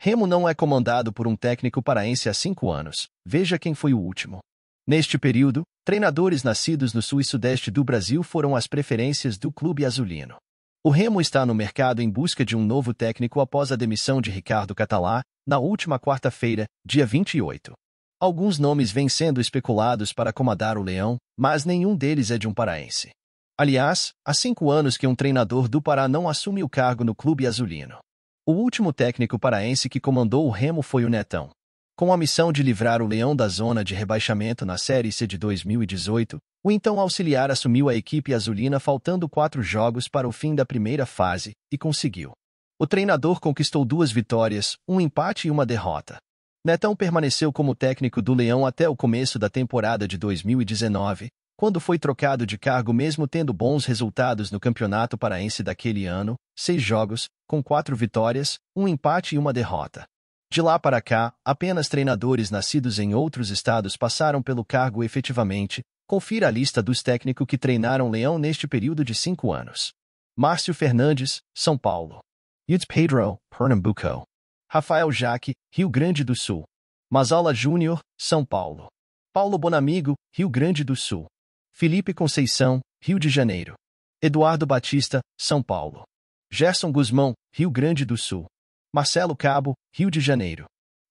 Remo não é comandado por um técnico paraense há cinco anos. Veja quem foi o último. Neste período, treinadores nascidos no sul e sudeste do Brasil foram as preferências do clube azulino. O Remo está no mercado em busca de um novo técnico após a demissão de Ricardo Catalá, na última quarta-feira, dia 28. Alguns nomes vêm sendo especulados para comandar o Leão, mas nenhum deles é de um paraense. Aliás, há cinco anos que um treinador do Pará não assume o cargo no clube azulino. O último técnico paraense que comandou o Remo foi o Netão. Com a missão de livrar o Leão da zona de rebaixamento na Série C de 2018, o então auxiliar assumiu a equipe azulina faltando quatro jogos para o fim da primeira fase, e conseguiu. O treinador conquistou duas vitórias, um empate e uma derrota. Netão permaneceu como técnico do Leão até o começo da temporada de 2019, quando foi trocado de cargo mesmo tendo bons resultados no Campeonato Paraense daquele ano, seis jogos, com quatro vitórias, um empate e uma derrota. De lá para cá, apenas treinadores nascidos em outros estados passaram pelo cargo efetivamente. Confira a lista dos técnicos que treinaram Leão neste período de cinco anos. Márcio Fernandes, São Paulo. Yutz Pedro, Pernambuco. Rafael Jaque, Rio Grande do Sul. Mazala Júnior, São Paulo. Paulo Bonamigo, Rio Grande do Sul. Felipe Conceição, Rio de Janeiro. Eduardo Batista, São Paulo. Gerson Guzmão, Rio Grande do Sul. Marcelo Cabo, Rio de Janeiro.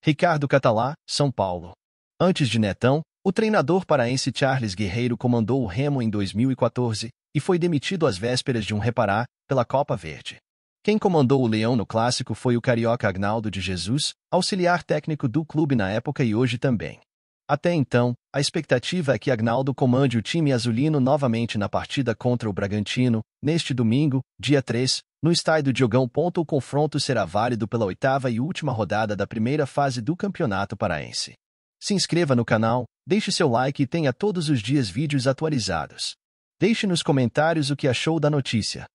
Ricardo Catalá, São Paulo. Antes de Netão, o treinador paraense Charles Guerreiro comandou o Remo em 2014 e foi demitido às vésperas de um reparar pela Copa Verde. Quem comandou o Leão no clássico foi o carioca Agnaldo de Jesus, auxiliar técnico do clube na época e hoje também. Até então, a expectativa é que Agnaldo comande o time azulino novamente na partida contra o Bragantino, neste domingo, dia 3, no estádio Diogão. O confronto será válido pela oitava e última rodada da primeira fase do Campeonato Paraense. Se inscreva no canal, deixe seu like e tenha todos os dias vídeos atualizados. Deixe nos comentários o que achou da notícia.